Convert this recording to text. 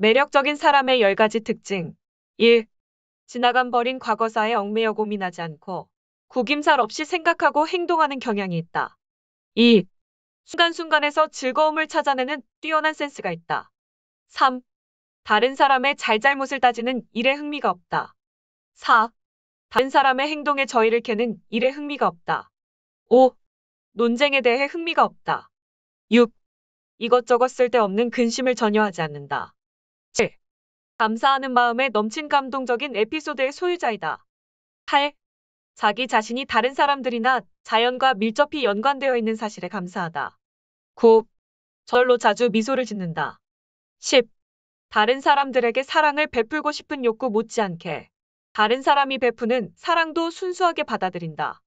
매력적인 사람의 10가지 특징 1. 지나간 버린 과거사에 얽매여 고민하지 않고 구김살 없이 생각하고 행동하는 경향이 있다. 2. 순간순간에서 즐거움을 찾아내는 뛰어난 센스가 있다. 3. 다른 사람의 잘잘못을 따지는 일에 흥미가 없다. 4. 다른 사람의 행동에 저의를 캐는 일에 흥미가 없다. 5. 논쟁에 대해 흥미가 없다. 6. 이것저것 쓸데없는 근심을 전혀 하지 않는다. 감사하는 마음에 넘친 감동적인 에피소드의 소유자이다. 8. 자기 자신이 다른 사람들이나 자연과 밀접히 연관되어 있는 사실에 감사하다. 9. 절로 자주 미소를 짓는다. 10. 다른 사람들에게 사랑을 베풀고 싶은 욕구 못지않게 다른 사람이 베푸는 사랑도 순수하게 받아들인다.